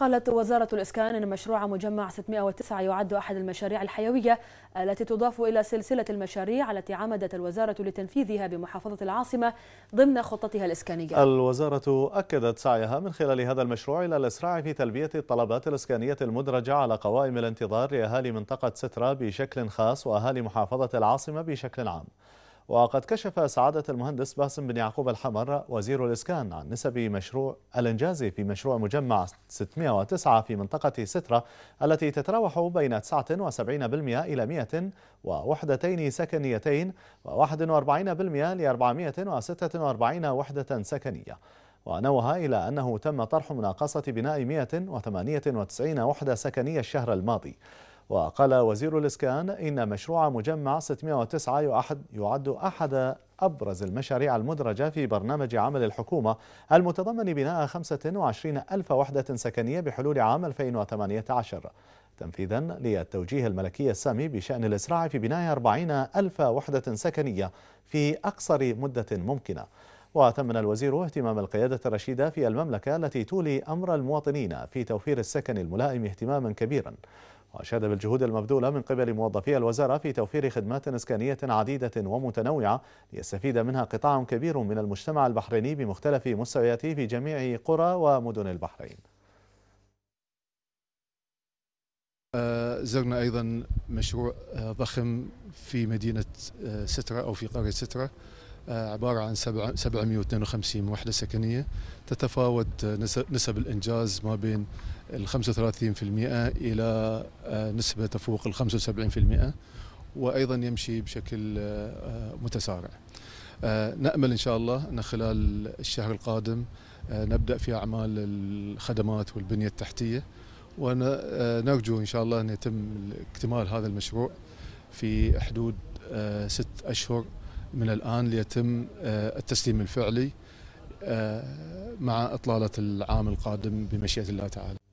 قالت وزارة الإسكان أن مشروع مجمع 609 يعد أحد المشاريع الحيوية التي تضاف إلى سلسلة المشاريع التي عمدت الوزارة لتنفيذها بمحافظة العاصمة ضمن خطتها الإسكانية الوزارة أكدت سعيها من خلال هذا المشروع إلى الإسراع في تلبية الطلبات الإسكانية المدرجة على قوائم الانتظار لأهالي منطقة سترة بشكل خاص وأهالي محافظة العاصمة بشكل عام وقد كشف سعادة المهندس باسم بن يعقوب الحمر وزير الإسكان عن نسب مشروع الإنجاز في مشروع مجمع 609 في منطقة سترة التي تتراوح بين 79% إلى 100 ووحدتين سكنيتين و41% ل 446 وحدة سكنية ونوه إلى أنه تم طرح مناقصة بناء 198 وحدة سكنية الشهر الماضي وقال وزير الإسكان إن مشروع مجمع 609 يعد أحد أبرز المشاريع المدرجة في برنامج عمل الحكومة المتضمن بناء 25 ألف وحدة سكنية بحلول عام 2018 تنفيذا للتوجيه الملكي السامي بشأن الإسراع في بناء 40 ألف وحدة سكنية في أقصر مدة ممكنة وتمنى الوزير اهتمام القيادة الرشيدة في المملكة التي تولي أمر المواطنين في توفير السكن الملائم اهتماما كبيرا وأشاد بالجهود المبذولة من قبل موظفي الوزارة في توفير خدمات إسكانية عديدة ومتنوعة ليستفيد منها قطاع كبير من المجتمع البحريني بمختلف مستوياته في جميع قرى ومدن البحرين آه، زرنا أيضا مشروع آه، ضخم في مدينة آه، سترة أو في قرية سترة آه، عبارة عن 752 وحدة سكنية تتفاوت آه، نسب الإنجاز ما بين ال 35% إلى آه، نسبة تفوق ال 75% وأيضا يمشي بشكل متسارع نأمل إن شاء الله أن خلال الشهر القادم نبدأ في أعمال الخدمات والبنية التحتية ونرجو إن شاء الله أن يتم اكتمال هذا المشروع في حدود ست أشهر من الآن ليتم آه، التسليم الفعلي آه، مع إطلالة العام القادم بمشيئة الله تعالى